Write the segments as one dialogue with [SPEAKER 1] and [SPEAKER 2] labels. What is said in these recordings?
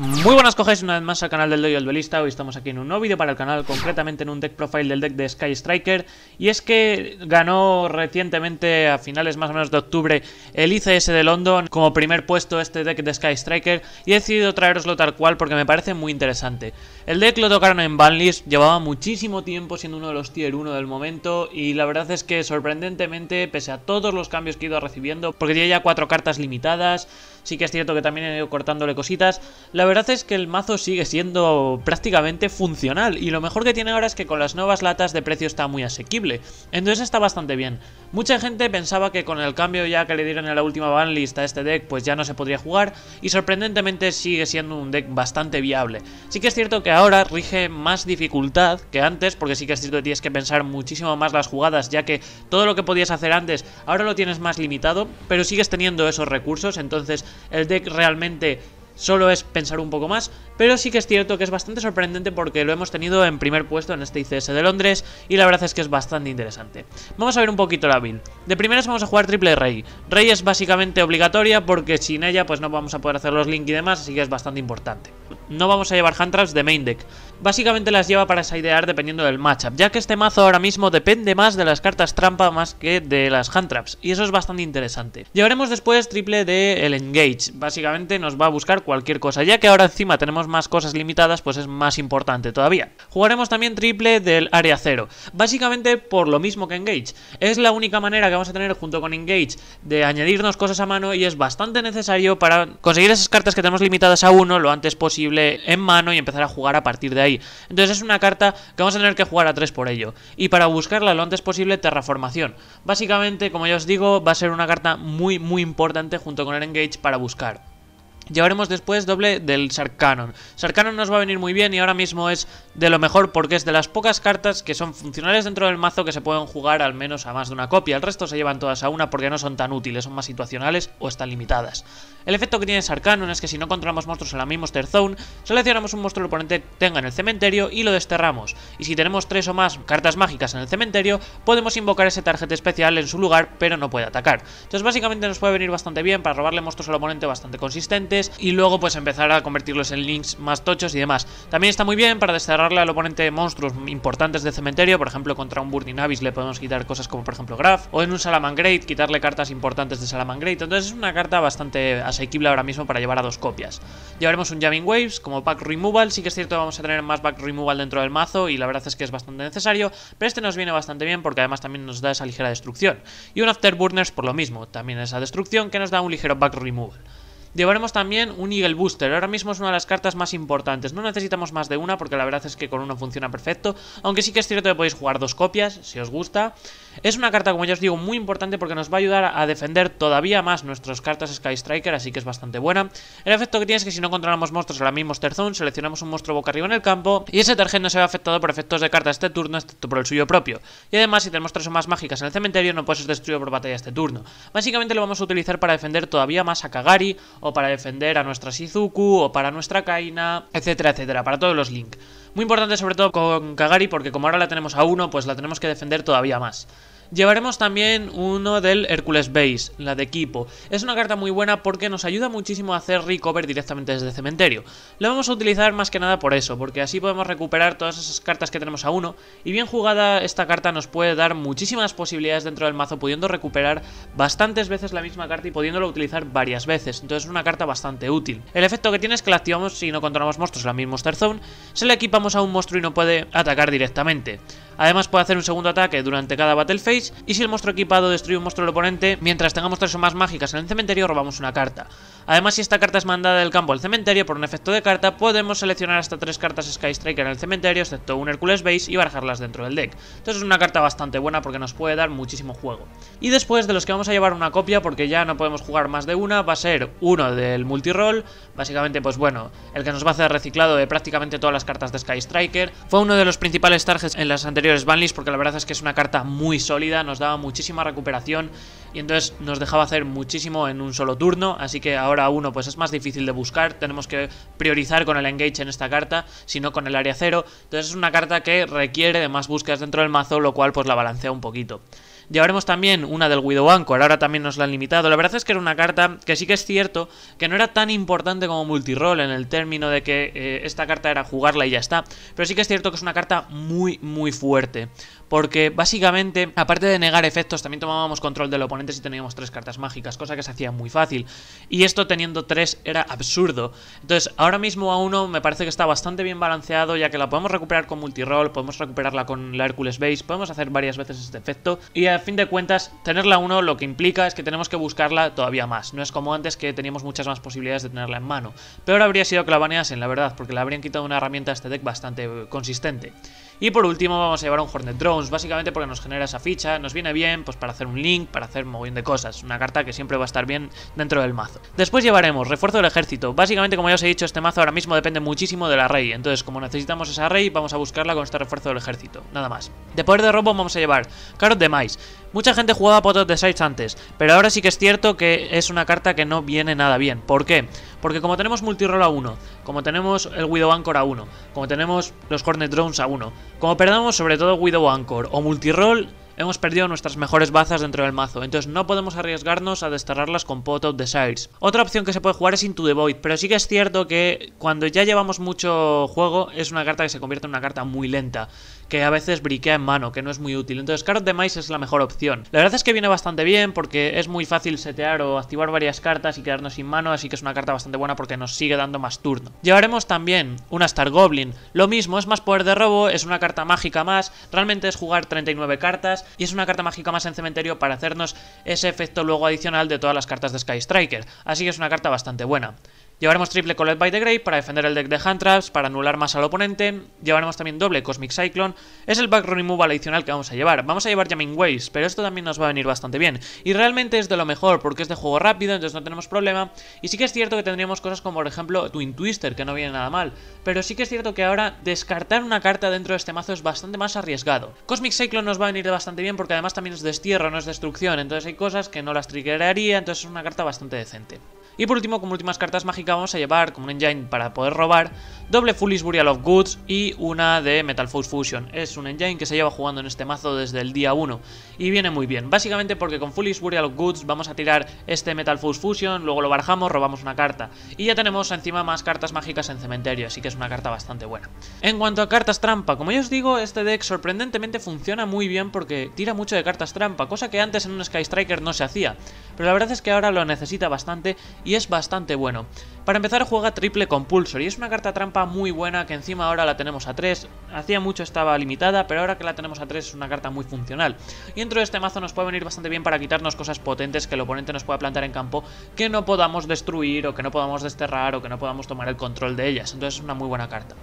[SPEAKER 1] Muy buenas, cogéis una vez más al canal del Doy el Duelista. Hoy estamos aquí en un nuevo vídeo para el canal, concretamente en un deck profile del deck de Sky Striker. Y es que ganó recientemente, a finales más o menos de octubre, el ICS de London como primer puesto este deck de Sky Striker. Y he decidido traeroslo tal cual porque me parece muy interesante. El deck lo tocaron en Banlist, llevaba muchísimo tiempo siendo uno de los tier 1 del momento. Y la verdad es que sorprendentemente, pese a todos los cambios que he ido recibiendo, porque tiene ya cuatro cartas limitadas, Sí que es cierto que también he ido cortándole cositas. La verdad es que el mazo sigue siendo prácticamente funcional. Y lo mejor que tiene ahora es que con las nuevas latas de precio está muy asequible. Entonces está bastante bien. Mucha gente pensaba que con el cambio ya que le dieron en la última banlist a este deck, pues ya no se podría jugar. Y sorprendentemente sigue siendo un deck bastante viable. Sí que es cierto que ahora rige más dificultad que antes, porque sí que es cierto que tienes que pensar muchísimo más las jugadas, ya que todo lo que podías hacer antes ahora lo tienes más limitado, pero sigues teniendo esos recursos, entonces el deck realmente solo es pensar un poco más, pero sí que es cierto que es bastante sorprendente porque lo hemos tenido en primer puesto en este ICS de Londres y la verdad es que es bastante interesante. Vamos a ver un poquito la build. De primeras vamos a jugar triple rey. Rey es básicamente obligatoria porque sin ella pues no vamos a poder hacer los link y demás, así que es bastante importante. No vamos a llevar hand de main deck básicamente las lleva para sidear dependiendo del matchup, ya que este mazo ahora mismo depende más de las cartas trampa más que de las hand traps, y eso es bastante interesante. Llevaremos después triple de el engage, básicamente nos va a buscar cualquier cosa, ya que ahora encima tenemos más cosas limitadas, pues es más importante todavía. Jugaremos también triple del área cero, básicamente por lo mismo que engage, es la única manera que vamos a tener junto con engage de añadirnos cosas a mano y es bastante necesario para conseguir esas cartas que tenemos limitadas a uno lo antes posible en mano y empezar a jugar a partir de ahí entonces es una carta que vamos a tener que jugar a 3 por ello. Y para buscarla lo antes posible, terraformación. Básicamente, como ya os digo, va a ser una carta muy, muy importante junto con el engage para buscar. Llevaremos después doble del Sarcanon. Sarcanon nos va a venir muy bien y ahora mismo es de lo mejor porque es de las pocas cartas que son funcionales dentro del mazo que se pueden jugar al menos a más de una copia. El resto se llevan todas a una porque no son tan útiles, son más situacionales o están limitadas. El efecto que tiene Sarcanon es que si no controlamos monstruos en la misma Monster Zone, seleccionamos un monstruo que el oponente tenga en el cementerio y lo desterramos. Y si tenemos tres o más cartas mágicas en el cementerio, podemos invocar ese tarjeta especial en su lugar, pero no puede atacar. Entonces básicamente nos puede venir bastante bien para robarle monstruos al oponente bastante consistente y luego pues empezar a convertirlos en links más tochos y demás. También está muy bien para desterrarle al oponente monstruos importantes de cementerio, por ejemplo contra un Burning Abyss le podemos quitar cosas como por ejemplo Graf, o en un Salamangrate quitarle cartas importantes de great entonces es una carta bastante asequible ahora mismo para llevar a dos copias. Llevaremos un Jamming Waves como pack removal, sí que es cierto vamos a tener más pack removal dentro del mazo y la verdad es que es bastante necesario, pero este nos viene bastante bien porque además también nos da esa ligera destrucción. Y un Afterburners por lo mismo, también esa destrucción que nos da un ligero back removal. Llevaremos también un Eagle Booster, ahora mismo es una de las cartas más importantes. No necesitamos más de una porque la verdad es que con uno funciona perfecto, aunque sí que es cierto que podéis jugar dos copias si os gusta. Es una carta, como ya os digo, muy importante porque nos va a ayudar a defender todavía más nuestras cartas Sky Striker, así que es bastante buena. El efecto que tiene es que si no controlamos monstruos ahora mismo Monster Zone, seleccionamos un monstruo boca arriba en el campo y ese target no se ve afectado por efectos de carta este turno, excepto este por el suyo propio. Y además, si tenemos tres o más mágicas en el cementerio, no puedes ser destruido por batalla este turno. Básicamente lo vamos a utilizar para defender todavía más a Kagari o para defender a nuestra Shizuku, o para nuestra Kaina, etcétera, etcétera, para todos los links. Muy importante sobre todo con Kagari porque como ahora la tenemos a uno pues la tenemos que defender todavía más. Llevaremos también uno del Hércules Base, la de equipo. Es una carta muy buena porque nos ayuda muchísimo a hacer recover directamente desde el cementerio. La vamos a utilizar más que nada por eso, porque así podemos recuperar todas esas cartas que tenemos a uno. Y bien jugada esta carta nos puede dar muchísimas posibilidades dentro del mazo, pudiendo recuperar bastantes veces la misma carta y pudiéndola utilizar varias veces. Entonces es una carta bastante útil. El efecto que tiene es que la activamos si no controlamos monstruos en la misma Monster Zone. Se le equipa a un monstruo y no puede atacar directamente. Además puede hacer un segundo ataque durante cada battle phase y si el monstruo equipado destruye un monstruo del oponente, mientras tengamos tres o más mágicas en el cementerio robamos una carta. Además si esta carta es mandada del campo al cementerio por un efecto de carta, podemos seleccionar hasta tres cartas Sky Striker en el cementerio, excepto un Hercules Base, y barajarlas dentro del deck. Entonces es una carta bastante buena porque nos puede dar muchísimo juego. Y después de los que vamos a llevar una copia, porque ya no podemos jugar más de una, va a ser uno del multiroll, básicamente pues bueno, el que nos va a hacer reciclado de prácticamente todas las cartas de Sky Striker. Fue uno de los principales targets en las anteriores anteriores porque la verdad es que es una carta muy sólida, nos daba muchísima recuperación y entonces nos dejaba hacer muchísimo en un solo turno, así que ahora uno pues es más difícil de buscar, tenemos que priorizar con el engage en esta carta, sino con el área cero, entonces es una carta que requiere de más búsquedas dentro del mazo, lo cual pues la balancea un poquito. Llevaremos también una del Guido Anchor, ahora también nos la han limitado. La verdad es que era una carta que sí que es cierto que no era tan importante como multirol en el término de que eh, esta carta era jugarla y ya está. Pero sí que es cierto que es una carta muy, muy fuerte porque básicamente, aparte de negar efectos, también tomábamos control del oponente si teníamos tres cartas mágicas, cosa que se hacía muy fácil. Y esto teniendo tres era absurdo. Entonces, ahora mismo a uno me parece que está bastante bien balanceado, ya que la podemos recuperar con multiroll, podemos recuperarla con la Hercules Base, podemos hacer varias veces este efecto. Y a fin de cuentas, tenerla a uno lo que implica es que tenemos que buscarla todavía más. No es como antes que teníamos muchas más posibilidades de tenerla en mano. Peor habría sido que la baneasen, la verdad, porque le habrían quitado una herramienta a este deck bastante eh, consistente. Y por último vamos a llevar un Hornet Drones, básicamente porque nos genera esa ficha, nos viene bien pues para hacer un link, para hacer un mogollón de cosas, una carta que siempre va a estar bien dentro del mazo. Después llevaremos refuerzo del ejército, básicamente como ya os he dicho, este mazo ahora mismo depende muchísimo de la rey, entonces como necesitamos esa rey vamos a buscarla con este refuerzo del ejército, nada más. De poder de robo vamos a llevar Carrot de Mais, Mucha gente jugaba Pot of Desires antes, pero ahora sí que es cierto que es una carta que no viene nada bien. ¿Por qué? Porque como tenemos Multiroll a 1, como tenemos el Widow Anchor a 1, como tenemos los Hornet Drones a 1, como perdamos sobre todo Widow Anchor o Multiroll, hemos perdido nuestras mejores bazas dentro del mazo, entonces no podemos arriesgarnos a desterrarlas con Pot of Desires. Otra opción que se puede jugar es Into the Void, pero sí que es cierto que cuando ya llevamos mucho juego es una carta que se convierte en una carta muy lenta que a veces briquea en mano, que no es muy útil. Entonces Carrot de maíz es la mejor opción. La verdad es que viene bastante bien porque es muy fácil setear o activar varias cartas y quedarnos sin mano, así que es una carta bastante buena porque nos sigue dando más turno. Llevaremos también una Star Goblin. Lo mismo, es más poder de robo, es una carta mágica más, realmente es jugar 39 cartas y es una carta mágica más en cementerio para hacernos ese efecto luego adicional de todas las cartas de Sky Striker, así que es una carta bastante buena. Llevaremos triple Colette by the Grave para defender el deck de Hand Traps, para anular más al oponente. Llevaremos también doble Cosmic Cyclone. Es el background removal adicional que vamos a llevar. Vamos a llevar Jamming Waves, pero esto también nos va a venir bastante bien. Y realmente es de lo mejor porque es de juego rápido, entonces no tenemos problema. Y sí que es cierto que tendríamos cosas como por ejemplo Twin Twister, que no viene nada mal. Pero sí que es cierto que ahora descartar una carta dentro de este mazo es bastante más arriesgado. Cosmic Cyclone nos va a venir bastante bien porque además también es destierro, no es destrucción. Entonces hay cosas que no las triggeraría, entonces es una carta bastante decente. Y por último, como últimas cartas mágicas, vamos a llevar como un engine para poder robar, doble Foolish Burial of Goods y una de Metal Force Fusion. Es un engine que se lleva jugando en este mazo desde el día 1 y viene muy bien. Básicamente porque con Foolish Burial of Goods vamos a tirar este Metal Force Fusion, luego lo barajamos, robamos una carta. Y ya tenemos encima más cartas mágicas en cementerio, así que es una carta bastante buena. En cuanto a cartas trampa, como ya os digo, este deck sorprendentemente funciona muy bien porque tira mucho de cartas trampa, cosa que antes en un Sky Striker no se hacía. Pero la verdad es que ahora lo necesita bastante y es bastante bueno. Para empezar juega triple compulsor y es una carta trampa muy buena que encima ahora la tenemos a 3. Hacía mucho estaba limitada, pero ahora que la tenemos a 3 es una carta muy funcional. Y dentro de este mazo nos puede venir bastante bien para quitarnos cosas potentes que el oponente nos pueda plantar en campo que no podamos destruir o que no podamos desterrar o que no podamos tomar el control de ellas. Entonces es una muy buena carta.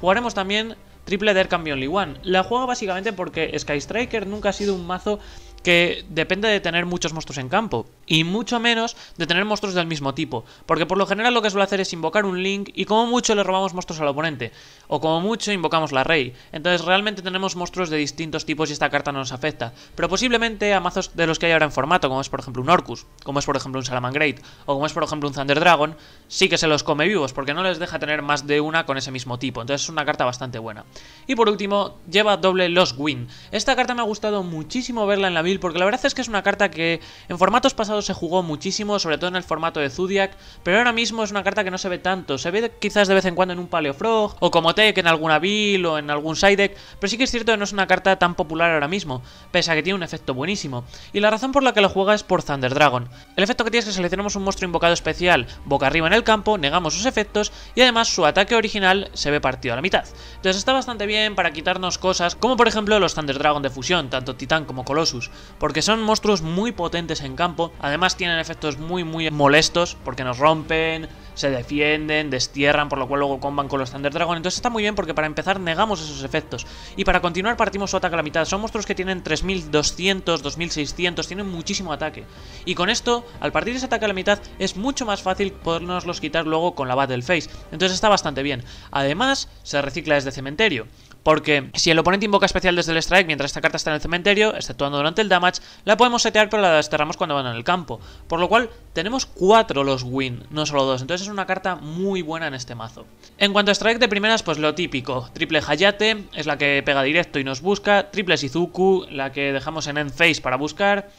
[SPEAKER 1] Jugaremos también triple Dare y Only One. La juego básicamente porque Sky Striker nunca ha sido un mazo que depende de tener muchos monstruos en campo, y mucho menos de tener monstruos del mismo tipo, porque por lo general lo que suele hacer es invocar un Link y como mucho le robamos monstruos al oponente, o como mucho invocamos la Rey, entonces realmente tenemos monstruos de distintos tipos y esta carta no nos afecta, pero posiblemente a mazos de los que hay ahora en formato, como es por ejemplo un Orcus, como es por ejemplo un Salamangreat, o como es por ejemplo un Thunder Dragon, sí que se los come vivos, porque no les deja tener más de una con ese mismo tipo, entonces es una carta bastante buena. Y por último, lleva doble Lost Win, esta carta me ha gustado muchísimo verla en la vida porque la verdad es que es una carta que en formatos pasados se jugó muchísimo, sobre todo en el formato de zodiac, pero ahora mismo es una carta que no se ve tanto. Se ve quizás de vez en cuando en un Frog o como Tech en alguna build, o en algún side deck, pero sí que es cierto que no es una carta tan popular ahora mismo, pese a que tiene un efecto buenísimo. Y la razón por la que lo juega es por Thunder Dragon. El efecto que tiene es que seleccionamos un monstruo invocado especial boca arriba en el campo, negamos sus efectos, y además su ataque original se ve partido a la mitad. Entonces está bastante bien para quitarnos cosas, como por ejemplo los Thunder Dragon de fusión, tanto Titán como Colossus porque son monstruos muy potentes en campo, además tienen efectos muy muy molestos, porque nos rompen, se defienden, destierran, por lo cual luego comban con los Thunder Dragon, entonces está muy bien porque para empezar negamos esos efectos, y para continuar partimos su ataque a la mitad, son monstruos que tienen 3200, 2600, tienen muchísimo ataque, y con esto, al partir ese ataque a la mitad, es mucho más fácil podernos los quitar luego con la Battle Face. entonces está bastante bien, además se recicla desde cementerio, porque si el oponente invoca especial desde el strike mientras esta carta está en el cementerio, exceptuando durante el damage, la podemos setear pero la desterramos cuando van en el campo. Por lo cual, tenemos cuatro los win, no solo dos. Entonces es una carta muy buena en este mazo. En cuanto a strike de primeras, pues lo típico. Triple Hayate es la que pega directo y nos busca. Triple Shizuku, la que dejamos en end face para buscar.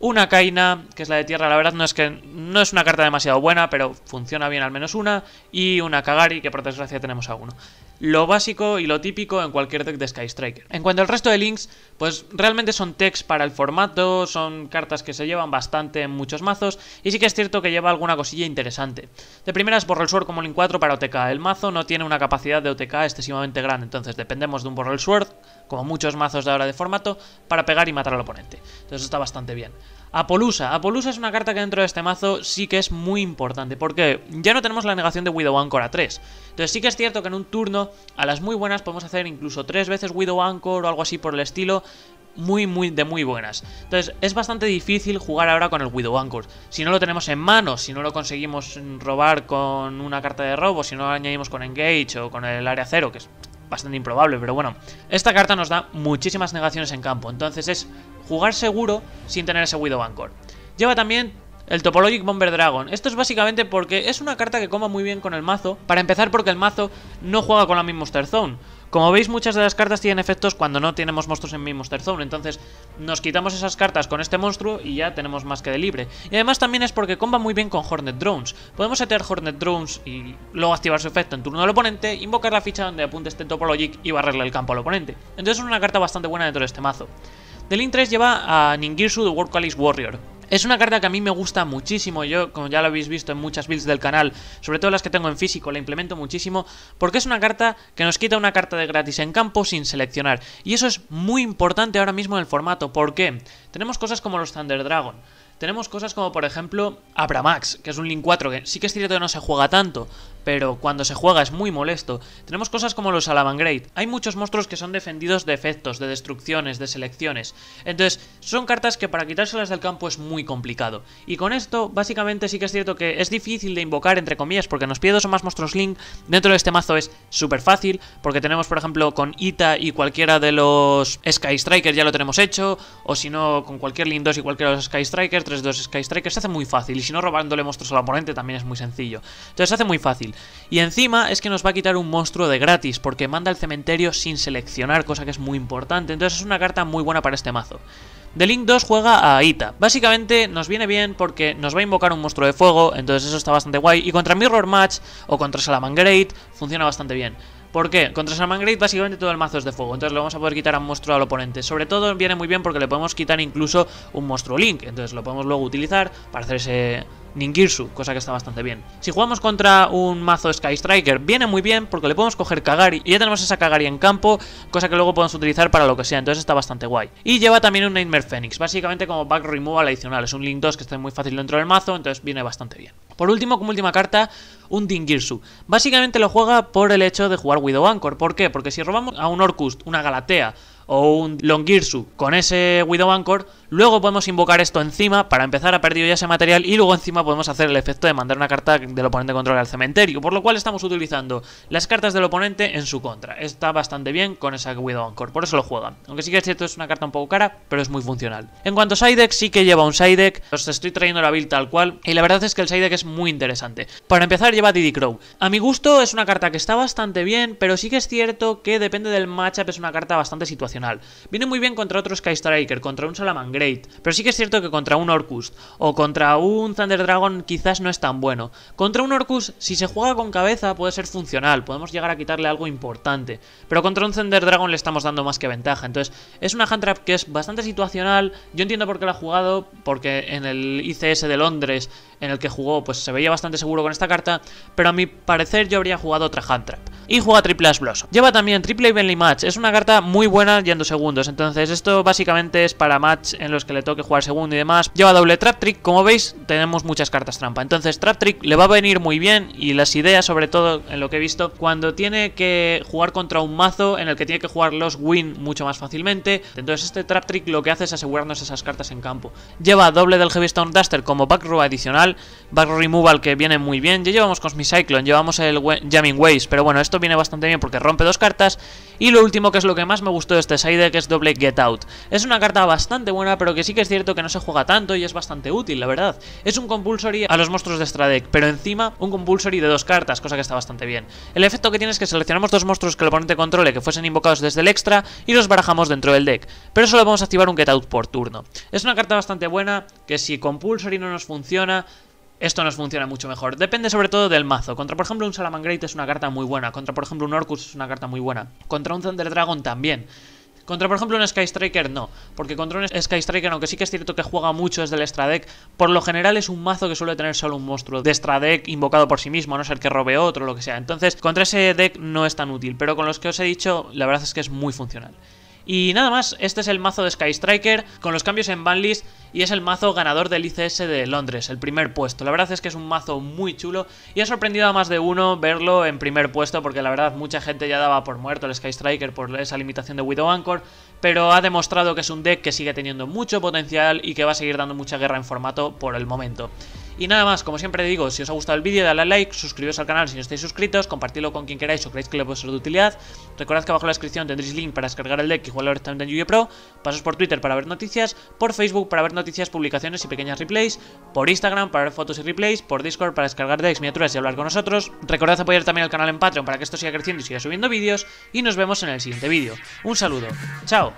[SPEAKER 1] Una Kaina, que es la de tierra, la verdad no es que no es una carta demasiado buena, pero funciona bien al menos una. Y una Kagari, que por desgracia tenemos a uno. Lo básico y lo típico en cualquier deck de Sky Striker. En cuanto al resto de links, pues realmente son techs para el formato, son cartas que se llevan bastante en muchos mazos, y sí que es cierto que lleva alguna cosilla interesante. De primeras, Borrel Sword como link 4 para OTK. El mazo no tiene una capacidad de OTK excesivamente grande, entonces dependemos de un Borrel Sword como muchos mazos de ahora de formato, para pegar y matar al oponente. Entonces está bastante bien. Apolusa. Apolusa es una carta que dentro de este mazo sí que es muy importante, porque ya no tenemos la negación de Widow Anchor a 3. Entonces sí que es cierto que en un turno, a las muy buenas, podemos hacer incluso 3 veces Widow Anchor o algo así por el estilo, muy, muy, de muy buenas. Entonces, es bastante difícil jugar ahora con el Widow Anchor. Si no lo tenemos en mano, si no lo conseguimos robar con una carta de robo, si no lo añadimos con Engage o con el área cero, que es bastante improbable, pero bueno. Esta carta nos da muchísimas negaciones en campo, entonces es jugar seguro sin tener ese Widow Anchor. Lleva también el Topologic Bomber Dragon. Esto es básicamente porque es una carta que comba muy bien con el mazo. Para empezar porque el mazo no juega con la misma Monster Zone. Como veis, muchas de las cartas tienen efectos cuando no tenemos monstruos en mi Monster Zone, entonces nos quitamos esas cartas con este monstruo y ya tenemos más que de libre. Y además también es porque comba muy bien con Hornet Drones. Podemos setear Hornet Drones y luego activar su efecto en turno del oponente, invocar la ficha donde apunte este Topologic y barrerle el campo al oponente. Entonces es una carta bastante buena dentro de este mazo. Link 3 lleva a Ningirsu de World Warrior. Es una carta que a mí me gusta muchísimo, yo como ya lo habéis visto en muchas builds del canal, sobre todo las que tengo en físico, la implemento muchísimo, porque es una carta que nos quita una carta de gratis en campo sin seleccionar, y eso es muy importante ahora mismo en el formato, ¿por qué? Tenemos cosas como los Thunder Dragon, tenemos cosas como por ejemplo Abramax, que es un Link 4 que sí que es cierto que no se juega tanto, pero cuando se juega es muy molesto. Tenemos cosas como los Great Hay muchos monstruos que son defendidos de efectos, de destrucciones, de selecciones. Entonces, son cartas que para quitárselas del campo es muy complicado. Y con esto, básicamente sí que es cierto que es difícil de invocar, entre comillas, porque nos pide dos o más monstruos Link. Dentro de este mazo es súper fácil, porque tenemos, por ejemplo, con Ita y cualquiera de los Sky Strikers ya lo tenemos hecho, o si no, con cualquier Link 2 y cualquiera de los Sky Strikers, 3-2 Sky Strikers, se hace muy fácil. Y si no, robándole monstruos al oponente también es muy sencillo. Entonces se hace muy fácil. Y encima es que nos va a quitar un monstruo de gratis, porque manda al cementerio sin seleccionar, cosa que es muy importante. Entonces es una carta muy buena para este mazo. The Link 2 juega a Ita. Básicamente nos viene bien porque nos va a invocar un monstruo de fuego, entonces eso está bastante guay. Y contra Mirror Match o contra Salamangrate funciona bastante bien. ¿Por qué? Contra Salamangrate básicamente todo el mazo es de fuego, entonces le vamos a poder quitar a un monstruo al oponente. Sobre todo viene muy bien porque le podemos quitar incluso un monstruo Link, entonces lo podemos luego utilizar para hacer ese Ningirsu, cosa que está bastante bien. Si jugamos contra un mazo Sky Striker, viene muy bien porque le podemos coger Kagari y ya tenemos esa Kagari en campo, cosa que luego podemos utilizar para lo que sea, entonces está bastante guay. Y lleva también un Nightmare Phoenix, básicamente como back removal adicional, es un Link 2 que está muy fácil dentro del mazo, entonces viene bastante bien. Por último, como última carta, un Dingirsu. Básicamente lo juega por el hecho de jugar Widow Anchor, ¿por qué? Porque si robamos a un Orcust, una Galatea, o un Longirsu con ese Widow Anchor, luego podemos invocar esto encima para empezar a perder ya ese material y luego encima podemos hacer el efecto de mandar una carta del oponente control al cementerio, por lo cual estamos utilizando las cartas del oponente en su contra. Está bastante bien con esa Widow Anchor, por eso lo juegan. Aunque sí que es cierto, es una carta un poco cara, pero es muy funcional. En cuanto a Psydeck, sí que lleva un Psydeck, os estoy trayendo la build tal cual, y la verdad es que el Psydeck es muy interesante. Para empezar lleva Diddy Crow. A mi gusto es una carta que está bastante bien, pero sí que es cierto que depende del matchup, es una carta bastante situacional Viene muy bien contra otro Sky Striker, contra un Salaman Great, pero sí que es cierto que contra un Orcus o contra un Thunder Dragon quizás no es tan bueno. Contra un Orcus, si se juega con cabeza, puede ser funcional, podemos llegar a quitarle algo importante, pero contra un Thunder Dragon le estamos dando más que ventaja. Entonces, es una hand trap que es bastante situacional. Yo entiendo por qué la ha jugado, porque en el ICS de Londres en el que jugó pues se veía bastante seguro con esta carta, pero a mi parecer yo habría jugado otra Hand Trap. Y juega Triple as Blossom. Lleva también Triple Evenly Match, es una carta muy buena yendo segundos, entonces esto básicamente es para match en los que le toque jugar segundo y demás. Lleva doble Trap Trick, como veis tenemos muchas cartas trampa, entonces Trap Trick le va a venir muy bien y las ideas sobre todo en lo que he visto cuando tiene que jugar contra un mazo en el que tiene que jugar los win mucho más fácilmente, entonces este Trap Trick lo que hace es asegurarnos esas cartas en campo. Lleva doble del Heavy Stone Duster como back row adicional Barry Removal que viene muy bien. Ya llevamos Cyclone, llevamos el Jamming Waves. Pero bueno, esto viene bastante bien porque rompe dos cartas. Y lo último que es lo que más me gustó de este side que es doble Get Out. Es una carta bastante buena, pero que sí que es cierto que no se juega tanto y es bastante útil, la verdad. Es un compulsory a los monstruos de extra deck, pero encima un compulsory de dos cartas, cosa que está bastante bien. El efecto que tiene es que seleccionamos dos monstruos que el oponente controle que fuesen invocados desde el extra y los barajamos dentro del deck. Pero solo vamos a activar un Get Out por turno. Es una carta bastante buena, que si compulsory no nos funciona, esto nos funciona mucho mejor. Depende sobre todo del mazo. Contra, por ejemplo, un Salamangreat es una carta muy buena. Contra, por ejemplo, un Orcus es una carta muy buena. Contra un Thunder Dragon también. Contra, por ejemplo, un Sky Striker no, porque contra un Sky Striker, aunque sí que es cierto que juega mucho desde el extra deck, por lo general es un mazo que suele tener solo un monstruo de extra deck invocado por sí mismo, a no ser que robe otro o lo que sea. Entonces, contra ese deck no es tan útil, pero con los que os he dicho, la verdad es que es muy funcional. Y nada más, este es el mazo de Sky Striker con los cambios en banlist y es el mazo ganador del ICS de Londres, el primer puesto. La verdad es que es un mazo muy chulo y ha sorprendido a más de uno verlo en primer puesto porque la verdad mucha gente ya daba por muerto el Sky Striker por esa limitación de Widow Anchor, pero ha demostrado que es un deck que sigue teniendo mucho potencial y que va a seguir dando mucha guerra en formato por el momento. Y nada más, como siempre digo, si os ha gustado el vídeo, dale a like, suscribiros al canal si no estáis suscritos, compartidlo con quien queráis o creéis que le puede ser de utilidad. Recordad que abajo en la descripción tendréis link para descargar el deck y jugarlo directamente en yu Pro. Pasos por Twitter para ver noticias, por Facebook para ver noticias, publicaciones y pequeñas replays, por Instagram para ver fotos y replays, por Discord para descargar decks, miniaturas y hablar con nosotros. Recordad apoyar también al canal en Patreon para que esto siga creciendo y siga subiendo vídeos. Y nos vemos en el siguiente vídeo. Un saludo. ¡Chao!